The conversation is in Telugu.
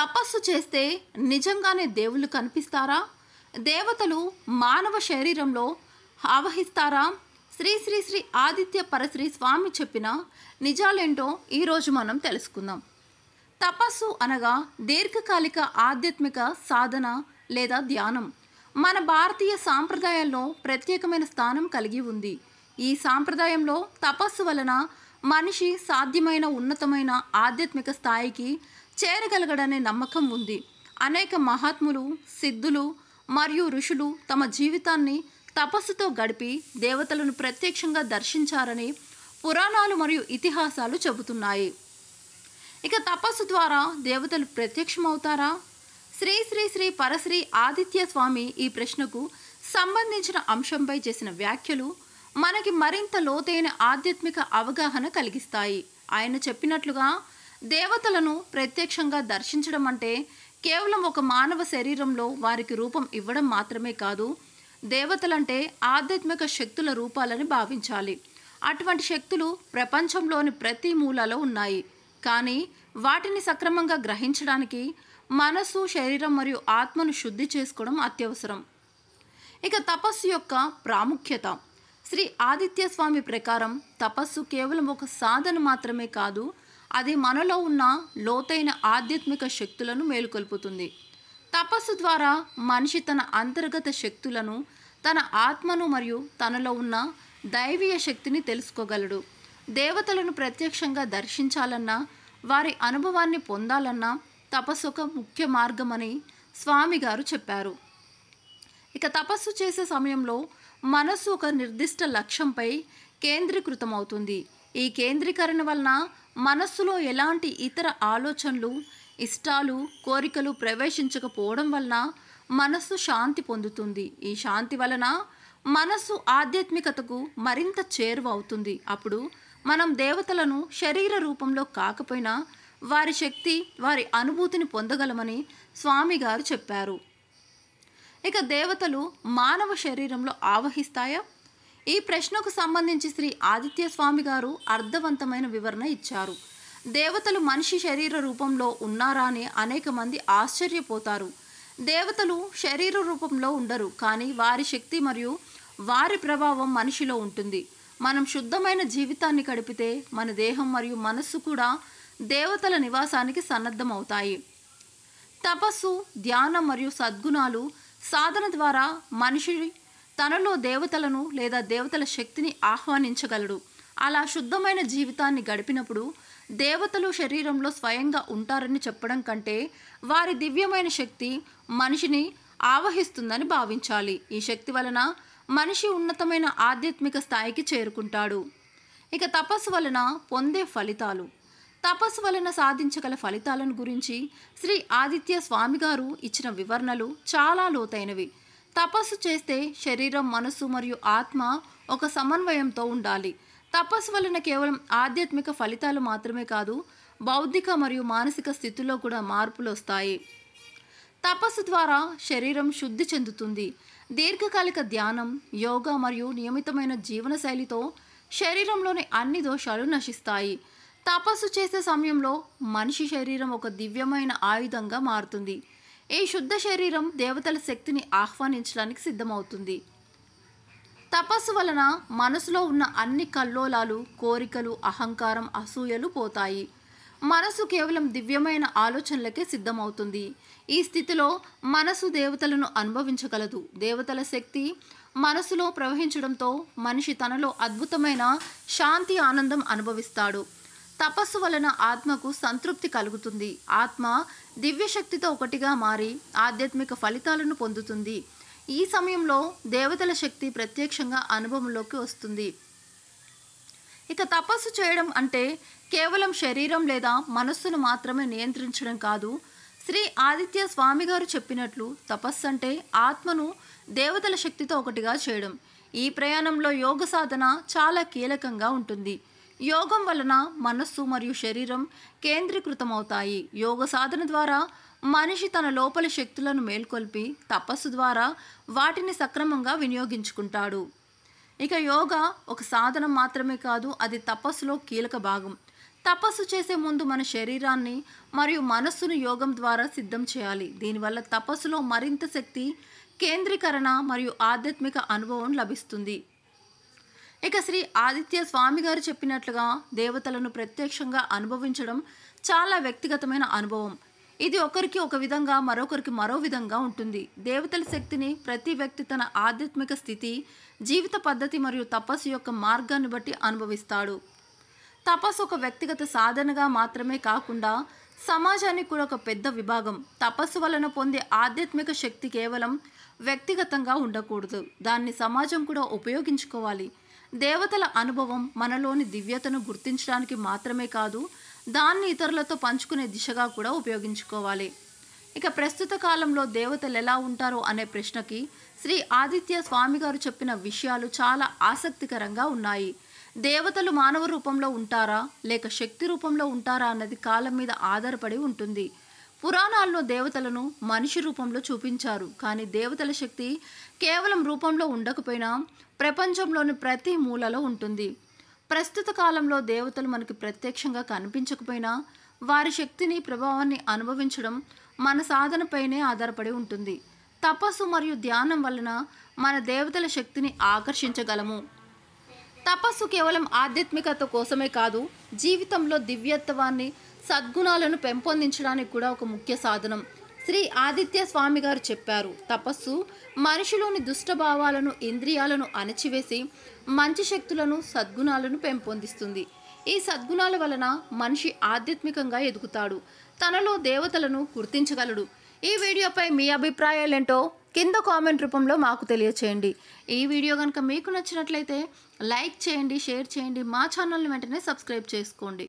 తపస్సు చేస్తే నిజంగానే దేవుళ్ళు కనిపిస్తారా దేవతలు మానవ శరీరంలో ఆవహిస్తారా శ్రీ శ్రీ శ్రీ ఆదిత్య పరశ్రీ స్వామి చెప్పిన నిజాలేంటో ఈరోజు మనం తెలుసుకుందాం తపస్సు అనగా దీర్ఘకాలిక ఆధ్యాత్మిక సాధన లేదా ధ్యానం మన భారతీయ సాంప్రదాయంలో ప్రత్యేకమైన స్థానం కలిగి ఉంది ఈ సాంప్రదాయంలో తపస్సు వలన మనిషి సాధ్యమైన ఉన్నతమైన ఆధ్యాత్మిక స్థాయికి చేరగలగడనే నమ్మకం ఉంది అనేక మహాత్ములు సిద్ధులు మరియు ఋషులు తమ జీవితాన్ని తపస్సుతో గడిపి దేవతలను ప్రత్యక్షంగా దర్శించారని పురాణాలు మరియు ఇతిహాసాలు చెబుతున్నాయి ఇక తపస్సు ద్వారా దేవతలు ప్రత్యక్షమవుతారా శ్రీ శ్రీ శ్రీ పరశ్రీ ఆదిత్య స్వామి ఈ ప్రశ్నకు సంబంధించిన అంశంపై చేసిన వ్యాఖ్యలు మనకి మరింత లోతైన ఆధ్యాత్మిక అవగాహన కలిగిస్తాయి ఆయన చెప్పినట్లుగా దేవతలను ప్రత్యక్షంగా దర్శించడం అంటే కేవలం ఒక మానవ శరీరంలో వారికి రూపం ఇవ్వడం మాత్రమే కాదు దేవతలంటే ఆధ్యాత్మిక శక్తుల రూపాలని భావించాలి అటువంటి శక్తులు ప్రపంచంలోని ప్రతి మూలలో ఉన్నాయి కానీ వాటిని సక్రమంగా గ్రహించడానికి మనసు శరీరం మరియు ఆత్మను శుద్ధి చేసుకోవడం అత్యవసరం ఇక తపస్సు యొక్క ప్రాముఖ్యత శ్రీ ఆదిత్య స్వామి ప్రకారం తపస్సు కేవలం ఒక సాధన మాత్రమే కాదు అది మనలో ఉన్న లోతైన ఆధ్యాత్మిక శక్తులను మేలుకొల్పుతుంది తపస్సు ద్వారా మనిషి తన అంతర్గత శక్తులను తన ఆత్మను మరియు తనలో ఉన్న దైవీయ శక్తిని తెలుసుకోగలడు దేవతలను ప్రత్యక్షంగా దర్శించాలన్నా వారి అనుభవాన్ని పొందాలన్నా తపస్సు ఒక ముఖ్య మార్గమని స్వామి గారు చెప్పారు ఇక తపస్సు చేసే సమయంలో మనస్సు ఒక నిర్దిష్ట లక్ష్యంపై కేంద్రీకృతమవుతుంది ఈ కేంద్రీకరణ వలన మనస్సులో ఎలాంటి ఇతర ఆలోచనలు ఇష్టాలు కోరికలు ప్రవేశించకపోవడం వలన మనస్సు శాంతి పొందుతుంది ఈ శాంతి వలన మనస్సు ఆధ్యాత్మికతకు మరింత చేరువ అవుతుంది అప్పుడు మనం దేవతలను శరీర రూపంలో కాకపోయినా వారి శక్తి వారి అనుభూతిని పొందగలమని స్వామి గారు చెప్పారు ఇక దేవతలు మానవ శరీరంలో ఆవహిస్తాయా ఈ ప్రశ్నకు సంబంధించి శ్రీ ఆదిత్య స్వామి గారు అర్థవంతమైన వివరణ ఇచ్చారు దేవతలు మనిషి శరీర రూపంలో ఉన్నారా అని అనేక మంది ఆశ్చర్యపోతారు దేవతలు శరీర రూపంలో ఉండరు కానీ వారి శక్తి మరియు వారి ప్రభావం మనిషిలో ఉంటుంది మనం శుద్ధమైన జీవితాన్ని గడిపితే మన దేహం మరియు మనస్సు కూడా దేవతల నివాసానికి సన్నద్ధమవుతాయి తపస్సు ధ్యానం మరియు సద్గుణాలు సాధన ద్వారా మనిషి తనలో దేవతలను లేదా దేవతల శక్తిని ఆహ్వానించగలడు అలా శుద్ధమైన జీవితాన్ని గడిపినప్పుడు దేవతలు శరీరంలో స్వయంగా ఉంటారని చెప్పడం కంటే వారి దివ్యమైన శక్తి మనిషిని ఆవహిస్తుందని భావించాలి ఈ శక్తి వలన మనిషి ఉన్నతమైన ఆధ్యాత్మిక స్థాయికి చేరుకుంటాడు ఇక తపస్సు వలన పొందే ఫలితాలు తపస్సు వలన సాధించగల ఫలితాలను గురించి శ్రీ ఆదిత్య స్వామి గారు ఇచ్చిన వివరణలు చాలా లోతైనవి తపస్సు చేస్తే శరీరం మనస్సు మరియు ఆత్మ ఒక సమన్వయంతో ఉండాలి తపస్సు వలన కేవలం ఆధ్యాత్మిక ఫలితాలు మాత్రమే కాదు బౌద్ధిక మరియు మానసిక స్థితిలో కూడా మార్పులు వస్తాయి తపస్సు ద్వారా శరీరం శుద్ధి చెందుతుంది దీర్ఘకాలిక ధ్యానం యోగా మరియు నియమితమైన జీవనశైలితో శరీరంలోని అన్ని దోషాలు నశిస్తాయి తపస్సు చేసే సమయంలో మనిషి శరీరం ఒక దివ్యమైన ఆయుధంగా మారుతుంది ఈ శుద్ధ శరీరం దేవతల శక్తిని ఆహ్వానించడానికి సిద్ధమవుతుంది తపస్సు వలన మనసులో ఉన్న అన్ని కల్లోలాలు కోరికలు అహంకారం అసూయలు పోతాయి మనసు కేవలం దివ్యమైన ఆలోచనలకే సిద్ధమవుతుంది ఈ స్థితిలో మనసు దేవతలను అనుభవించగలదు దేవతల శక్తి మనసులో ప్రవహించడంతో మనిషి తనలో అద్భుతమైన శాంతి ఆనందం అనుభవిస్తాడు తపస్సు వలన ఆత్మకు సంతృప్తి కలుగుతుంది ఆత్మ దివ్యశక్తితో ఒకటిగా మారి ఆధ్యాత్మిక ఫలితాలను పొందుతుంది ఈ సమయంలో దేవతల శక్తి ప్రత్యక్షంగా అనుభవంలోకి వస్తుంది ఇక తపస్సు చేయడం అంటే కేవలం శరీరం లేదా మనస్సును మాత్రమే నియంత్రించడం కాదు శ్రీ ఆదిత్య స్వామి గారు చెప్పినట్లు తపస్సు అంటే ఆత్మను దేవతల శక్తితో ఒకటిగా చేయడం ఈ ప్రయాణంలో యోగ సాధన చాలా కీలకంగా ఉంటుంది యోగం వలన మనస్సు మరియు శరీరం కేంద్రీకృతమవుతాయి యోగ సాధన ద్వారా మనిషి తన లోపల శక్తులను మేల్కొల్పి తపస్సు ద్వారా వాటిని సక్రమంగా వినియోగించుకుంటాడు ఇక యోగ ఒక సాధనం మాత్రమే కాదు అది తపస్సులో కీలక భాగం తపస్సు చేసే ముందు మన శరీరాన్ని మరియు మనస్సును యోగం ద్వారా సిద్ధం చేయాలి దీనివల్ల తపస్సులో మరింత శక్తి కేంద్రీకరణ మరియు ఆధ్యాత్మిక అనుభవం లభిస్తుంది ఇక శ్రీ ఆదిత్య స్వామి గారు చెప్పినట్లుగా దేవతలను ప్రత్యక్షంగా అనుభవించడం చాలా వ్యక్తిగతమైన అనుభవం ఇది ఒకరికి ఒక విధంగా మరొకరికి మరో విధంగా ఉంటుంది దేవతల శక్తిని ప్రతి వ్యక్తి తన ఆధ్యాత్మిక స్థితి జీవిత పద్ధతి మరియు తపస్సు యొక్క మార్గాన్ని బట్టి అనుభవిస్తాడు తపస్సు ఒక వ్యక్తిగత సాధనగా మాత్రమే కాకుండా సమాజానికి కూడా ఒక పెద్ద విభాగం తపస్సు వలన పొందే ఆధ్యాత్మిక శక్తి కేవలం వ్యక్తిగతంగా ఉండకూడదు దాన్ని సమాజం కూడా ఉపయోగించుకోవాలి దేవతల అనుభవం మనలోని దివ్యతను గుర్తించడానికి మాత్రమే కాదు దాన్ని ఇతరులతో పంచుకునే దిశగా కూడా ఉపయోగించుకోవాలి ఇక ప్రస్తుత కాలంలో దేవతలు ఎలా ఉంటారో అనే ప్రశ్నకి శ్రీ ఆదిత్య స్వామి గారు చెప్పిన విషయాలు చాలా ఆసక్తికరంగా ఉన్నాయి దేవతలు మానవ రూపంలో ఉంటారా లేక శక్తి రూపంలో ఉంటారా అన్నది కాలం మీద ఆధారపడి ఉంటుంది పురాణాల్లో దేవతలను మనిషి రూపంలో చూపించారు కానీ దేవతల శక్తి కేవలం రూపంలో ఉండకపోయినా ప్రపంచంలోని ప్రతి మూలలో ఉంటుంది ప్రస్తుత కాలంలో దేవతలు మనకి ప్రత్యక్షంగా కనిపించకపోయినా వారి శక్తిని ప్రభావాన్ని అనుభవించడం మన సాధనపైనే ఆధారపడి ఉంటుంది తపస్సు మరియు ధ్యానం వలన మన దేవతల శక్తిని ఆకర్షించగలము తపస్సు కేవలం ఆధ్యాత్మికత కోసమే కాదు జీవితంలో దివ్యత్వాన్ని సద్గుణాలను పెంపొందించడానికి కూడా ఒక ముఖ్య సాధనం శ్రీ ఆదిత్య స్వామి గారు చెప్పారు తపస్సు మనిషిలోని దుష్టభావాలను ఇంద్రియాలను అణచివేసి మంచి శక్తులను సద్గుణాలను పెంపొందిస్తుంది ఈ సద్గుణాల వలన మనిషి ఆధ్యాత్మికంగా ఎదుగుతాడు తనలో దేవతలను గుర్తించగలడు ఈ వీడియోపై మీ అభిప్రాయాలు ఏంటో కింద కామెంట్ రూపంలో మాకు తెలియచేయండి ఈ వీడియో కనుక మీకు నచ్చినట్లయితే లైక్ చేయండి షేర్ చేయండి మా ఛానల్ని వెంటనే సబ్స్క్రైబ్ చేసుకోండి